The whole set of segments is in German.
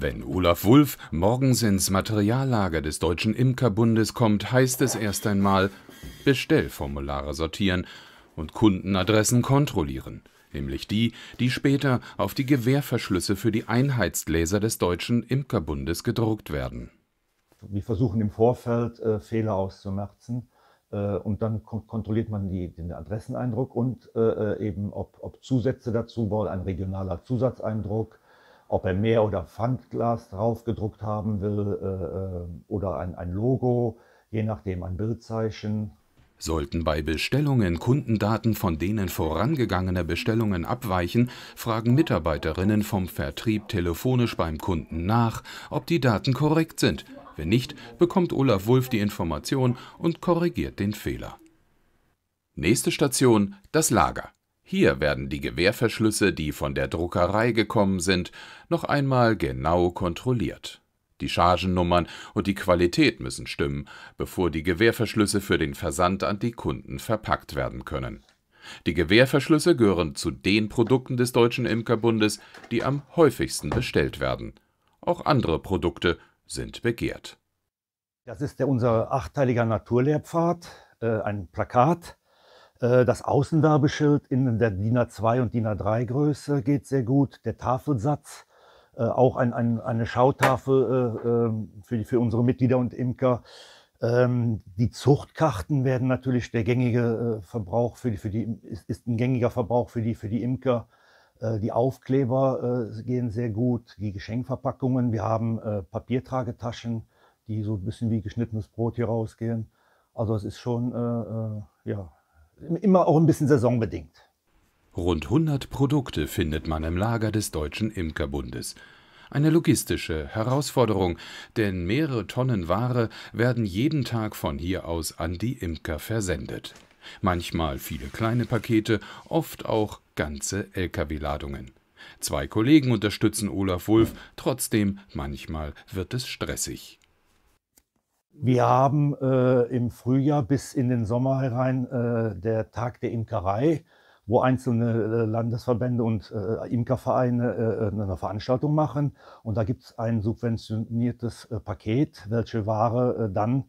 Wenn Olaf Wulff morgens ins Materiallager des Deutschen Imkerbundes kommt, heißt es erst einmal Bestellformulare sortieren und Kundenadressen kontrollieren, nämlich die, die später auf die Gewehrverschlüsse für die Einheitsgläser des Deutschen Imkerbundes gedruckt werden. Wir versuchen im Vorfeld äh, Fehler auszumerzen äh, und dann kontrolliert man die, den Adresseneindruck und äh, äh eben ob, ob, Zusätze dazu, wollen, ein regionaler Zusatzeindruck, ob er mehr oder Pfandglas draufgedruckt haben will äh, äh, oder ein, ein Logo, je nachdem ein Bildzeichen. Sollten bei Bestellungen Kundendaten von denen vorangegangener Bestellungen abweichen, fragen Mitarbeiterinnen vom Vertrieb telefonisch beim Kunden nach, ob die Daten korrekt sind. Wenn nicht, bekommt Olaf Wulf die Information und korrigiert den Fehler. Nächste Station, das Lager. Hier werden die Gewehrverschlüsse, die von der Druckerei gekommen sind, noch einmal genau kontrolliert. Die Chargennummern und die Qualität müssen stimmen, bevor die Gewehrverschlüsse für den Versand an die Kunden verpackt werden können. Die Gewehrverschlüsse gehören zu den Produkten des Deutschen Imkerbundes, die am häufigsten bestellt werden. Auch andere Produkte sind begehrt. Das ist der, unser achteiliger Naturlehrpfad, äh, ein Plakat äh, das Außenwerbeschild in der DIN A2 und DIN A3 Größe geht sehr gut. Der Tafelsatz, äh, auch ein, ein, eine Schautafel äh, ähm, für, für unsere Mitglieder und Imker. Ähm, die Zuchtkarten werden natürlich der gängige Verbrauch für die, für die ist ein gängiger Verbrauch für die, für die Imker. Die Aufkleber gehen sehr gut, die Geschenkverpackungen. Wir haben Papiertragetaschen, die so ein bisschen wie geschnittenes Brot hier rausgehen. Also es ist schon ja, immer auch ein bisschen saisonbedingt. Rund 100 Produkte findet man im Lager des Deutschen Imkerbundes. Eine logistische Herausforderung, denn mehrere Tonnen Ware werden jeden Tag von hier aus an die Imker versendet. Manchmal viele kleine Pakete, oft auch ganze Lkw-Ladungen. Zwei Kollegen unterstützen Olaf Wulff, trotzdem manchmal wird es stressig. Wir haben äh, im Frühjahr bis in den Sommer herein äh, der Tag der Imkerei, wo einzelne äh, Landesverbände und äh, Imkervereine äh, eine Veranstaltung machen. Und da gibt es ein subventioniertes äh, Paket, welche Ware dann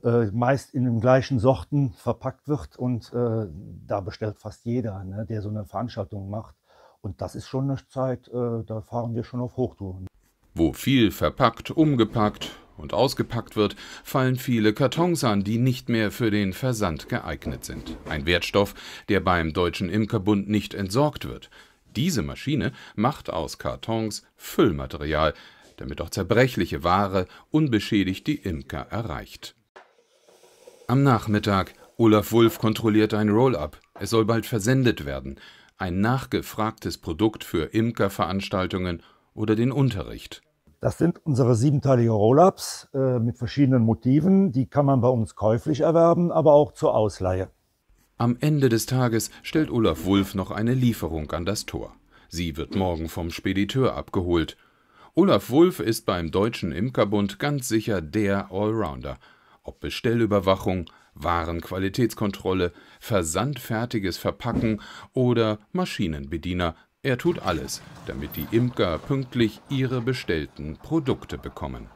meist in den gleichen Sorten verpackt wird. Und da bestellt fast jeder, ne, der so eine Veranstaltung macht. Und das ist schon eine Zeit, da fahren wir schon auf Hochtouren. Wo viel verpackt, umgepackt und ausgepackt wird, fallen viele Kartons an, die nicht mehr für den Versand geeignet sind. Ein Wertstoff, der beim Deutschen Imkerbund nicht entsorgt wird. Diese Maschine macht aus Kartons Füllmaterial, damit auch zerbrechliche Ware unbeschädigt die Imker erreicht. Am Nachmittag Olaf Wulff kontrolliert ein Roll-up. Es soll bald versendet werden. Ein nachgefragtes Produkt für Imkerveranstaltungen oder den Unterricht. Das sind unsere siebenteilige Roll-Ups äh, mit verschiedenen Motiven. Die kann man bei uns käuflich erwerben, aber auch zur Ausleihe. Am Ende des Tages stellt Olaf Wulff noch eine Lieferung an das Tor. Sie wird morgen vom Spediteur abgeholt. Olaf Wulff ist beim Deutschen Imkerbund ganz sicher der Allrounder. Ob Bestellüberwachung, Warenqualitätskontrolle, versandfertiges Verpacken oder Maschinenbediener – er tut alles, damit die Imker pünktlich ihre bestellten Produkte bekommen.